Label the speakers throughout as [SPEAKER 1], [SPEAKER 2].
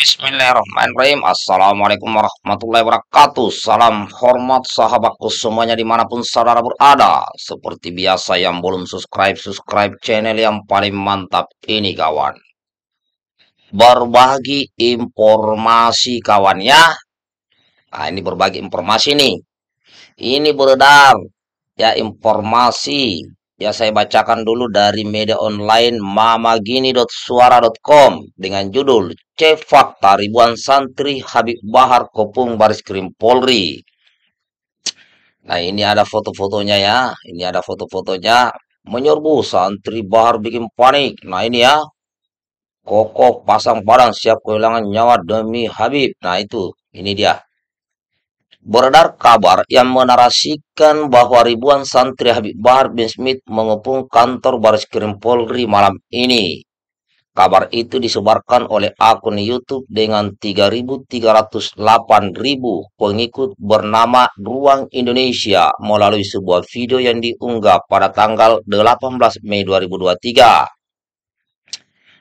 [SPEAKER 1] Bismillahirrahmanirrahim Assalamualaikum warahmatullahi wabarakatuh Salam hormat sahabatku semuanya dimanapun saudara berada Seperti biasa yang belum subscribe Subscribe channel yang paling mantap ini kawan Berbagi informasi kawan ya Nah ini berbagi informasi nih Ini beredar Ya informasi Ya saya bacakan dulu dari media online mamagini.suara.com dengan judul C Fakta Ribuan Santri Habib Bahar Kopung Baris Krim Polri. Nah ini ada foto-fotonya ya, ini ada foto-fotonya menyerbu santri Bahar bikin panik. Nah ini ya, kokoh pasang barang siap kehilangan nyawa demi Habib. Nah itu, ini dia. Beredar kabar yang menarasikan bahwa ribuan santri Habib Bahar bin Smith mengepung kantor Baris Krim Polri malam ini. Kabar itu disebarkan oleh akun YouTube dengan 3.308.000 pengikut bernama Ruang Indonesia melalui sebuah video yang diunggah pada tanggal 18 Mei 2023.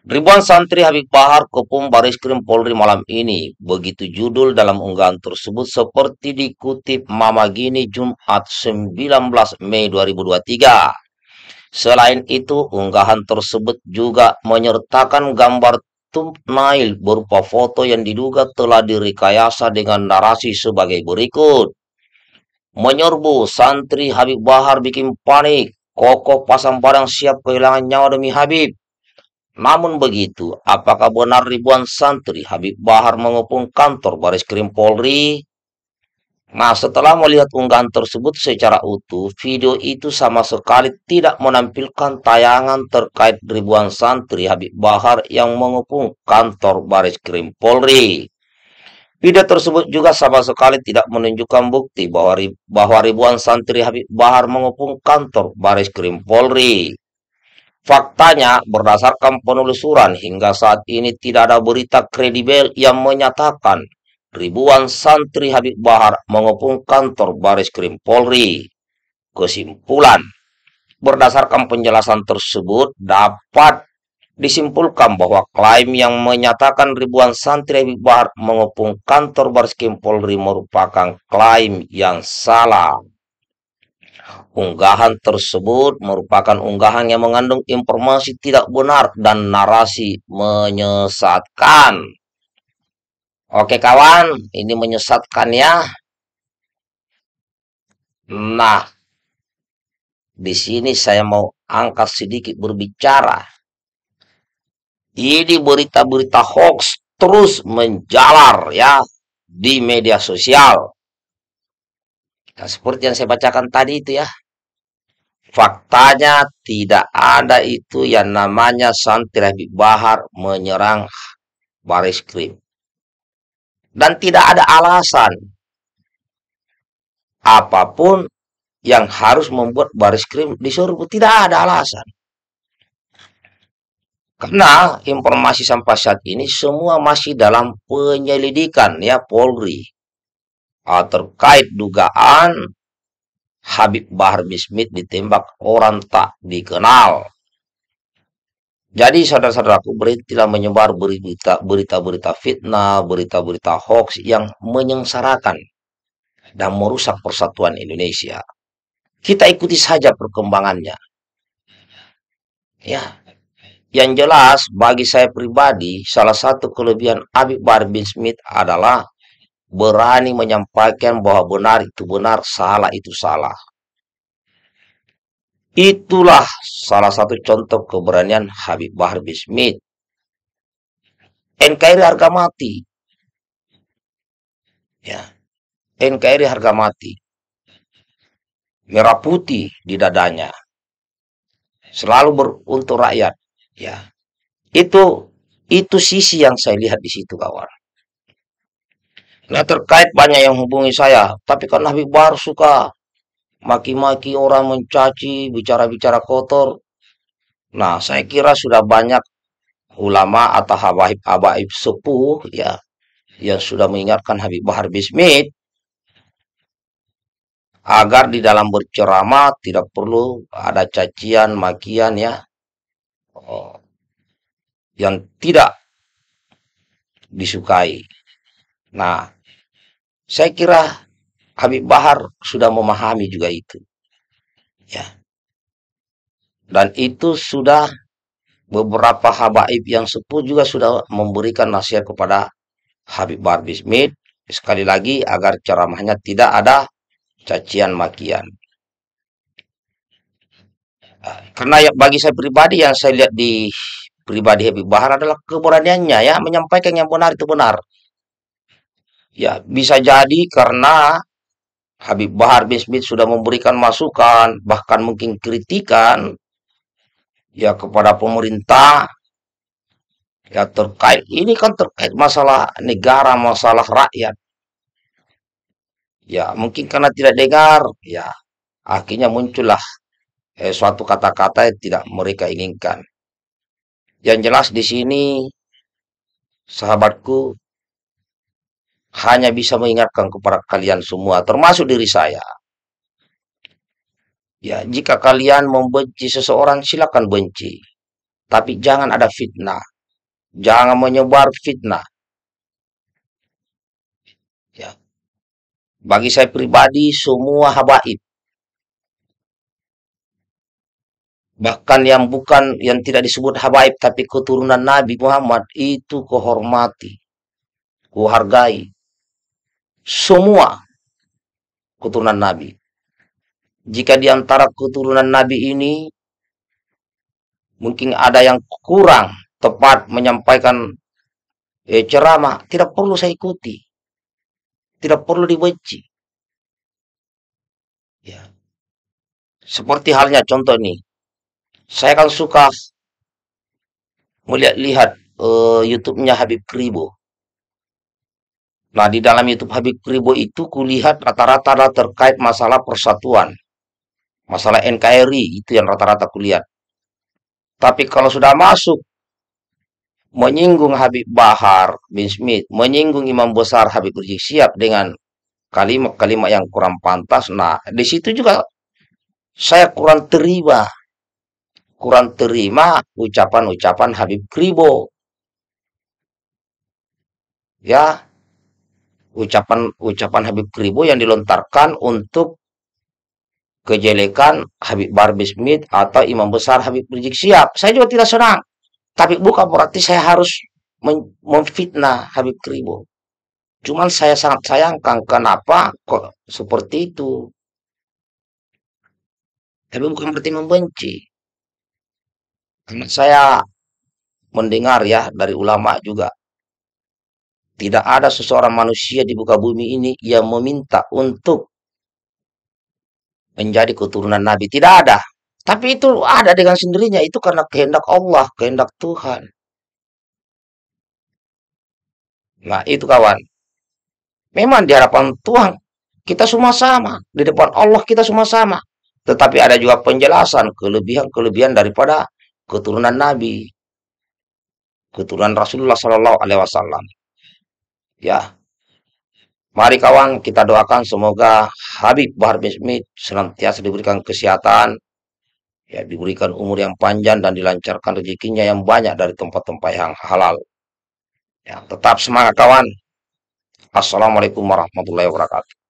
[SPEAKER 1] Ribuan santri Habib Bahar Kepung Baris Krim Polri malam ini, begitu judul dalam unggahan tersebut seperti dikutip Mama Gini Jumat 19 Mei 2023. Selain itu, unggahan tersebut juga menyertakan gambar thumbnail berupa foto yang diduga telah direkayasa dengan narasi sebagai berikut. Menyerbu santri Habib Bahar bikin panik, kokoh pasang barang siap kehilangan nyawa demi Habib namun begitu, apakah benar ribuan santri Habib Bahar mengepung kantor Baris Krim Polri? Nah, setelah melihat unggahan tersebut secara utuh, video itu sama sekali tidak menampilkan tayangan terkait ribuan santri Habib Bahar yang mengepung kantor Baris Krim Polri. Video tersebut juga sama sekali tidak menunjukkan bukti bahwa, ribuan santri Habib Bahar mengepung kantor Baris Krim Polri. Faktanya, berdasarkan penelusuran hingga saat ini tidak ada berita kredibel yang menyatakan ribuan santri Habib Bahar mengepung kantor Baris Krim Polri. Kesimpulan, berdasarkan penjelasan tersebut dapat disimpulkan bahwa klaim yang menyatakan ribuan santri Habib Bahar mengepung kantor Baris Krim Polri merupakan klaim yang salah. Unggahan tersebut merupakan unggahan yang mengandung informasi tidak benar dan narasi menyesatkan. Oke kawan, ini menyesatkan ya. Nah, di sini saya mau angkat sedikit berbicara. Ini berita-berita hoax terus menjalar ya di media sosial. Nah, seperti yang saya bacakan tadi itu ya. Faktanya tidak ada itu yang namanya Santri Habib Bahar menyerang baris krim. Dan tidak ada alasan apapun yang harus membuat baris krim disuruh. Tidak ada alasan. Karena informasi sampai saat ini semua masih dalam penyelidikan ya Polri uh, terkait dugaan Habib Bahar Bismit ditembak orang tak dikenal. Jadi saudara-saudaraku berhentilah menyebar berita-berita fitnah, berita-berita hoax yang menyengsarakan dan merusak persatuan Indonesia. Kita ikuti saja perkembangannya. Ya, yang jelas bagi saya pribadi salah satu kelebihan Habib Bahar bin Smith adalah berani menyampaikan bahwa benar itu benar, salah itu salah. Itulah salah satu contoh keberanian Habib Bahar Bismit. NKRI harga mati. Ya. NKRI harga mati. Merah putih di dadanya. Selalu beruntung rakyat. Ya. Itu itu sisi yang saya lihat di situ kawan. Nah terkait banyak yang hubungi saya, tapi kan Habib Bar suka maki-maki orang mencaci, bicara-bicara kotor. Nah saya kira sudah banyak ulama atau habaib-habaib sepuh ya yang sudah mengingatkan Habib Bahar Bismit agar di dalam berceramah tidak perlu ada cacian, makian ya oh, yang tidak disukai. Nah, saya kira Habib Bahar sudah memahami juga itu. Ya. Dan itu sudah beberapa habaib yang sepuh juga sudah memberikan nasihat kepada Habib Bahar Bismid. Sekali lagi agar ceramahnya tidak ada cacian makian. Karena ya, bagi saya pribadi yang saya lihat di pribadi Habib Bahar adalah keberaniannya ya menyampaikan yang benar itu benar. Ya, bisa jadi karena Habib Bahar bin sudah memberikan masukan, bahkan mungkin kritikan ya kepada pemerintah ya terkait ini kan terkait masalah negara, masalah rakyat. Ya, mungkin karena tidak dengar, ya akhirnya muncullah eh, suatu kata-kata yang tidak mereka inginkan. Yang jelas di sini sahabatku hanya bisa mengingatkan kepada kalian semua, termasuk diri saya. Ya, jika kalian membenci seseorang, silakan benci. Tapi jangan ada fitnah. Jangan menyebar fitnah. Ya. Bagi saya pribadi, semua habaib. Bahkan yang bukan, yang tidak disebut habaib, tapi keturunan Nabi Muhammad, itu kehormati, Kuhargai semua keturunan Nabi. Jika di antara keturunan Nabi ini mungkin ada yang kurang tepat menyampaikan eh, ceramah, tidak perlu saya ikuti. Tidak perlu dibenci. Ya. Seperti halnya contoh ini. Saya kan suka melihat lihat uh, eh, YouTube-nya Habib Kribo. Nah, di dalam YouTube Habib Kribo itu kulihat rata-rata terkait masalah persatuan. Masalah NKRI itu yang rata-rata kulihat. Tapi kalau sudah masuk menyinggung Habib Bahar bin Smith, menyinggung Imam Besar Habib Rizik Siap dengan kalimat-kalimat yang kurang pantas. Nah, di situ juga saya kurang terima, kurang terima ucapan-ucapan Habib Kribo. Ya, ucapan ucapan Habib Kribo yang dilontarkan untuk kejelekan Habib Barbi Smith atau Imam Besar Habib Rizik Siap. Saya juga tidak senang. Tapi bukan berarti saya harus memfitnah Habib Kribo. Cuman saya sangat sayangkan kenapa kok seperti itu. Tapi bukan berarti membenci. Karena saya mendengar ya dari ulama juga tidak ada seseorang manusia di buka bumi ini yang meminta untuk menjadi keturunan Nabi. Tidak ada. Tapi itu ada dengan sendirinya. Itu karena kehendak Allah, kehendak Tuhan. Nah itu kawan. Memang di hadapan Tuhan kita semua sama. Di depan Allah kita semua sama. Tetapi ada juga penjelasan kelebihan-kelebihan daripada keturunan Nabi. Keturunan Rasulullah Sallallahu Alaihi Wasallam. Ya. Mari kawan, kita doakan semoga Habib Bahar bin Smith senantiasa diberikan kesehatan, ya diberikan umur yang panjang dan dilancarkan rezekinya yang banyak dari tempat-tempat yang halal. Ya, tetap semangat kawan. Assalamualaikum warahmatullahi wabarakatuh.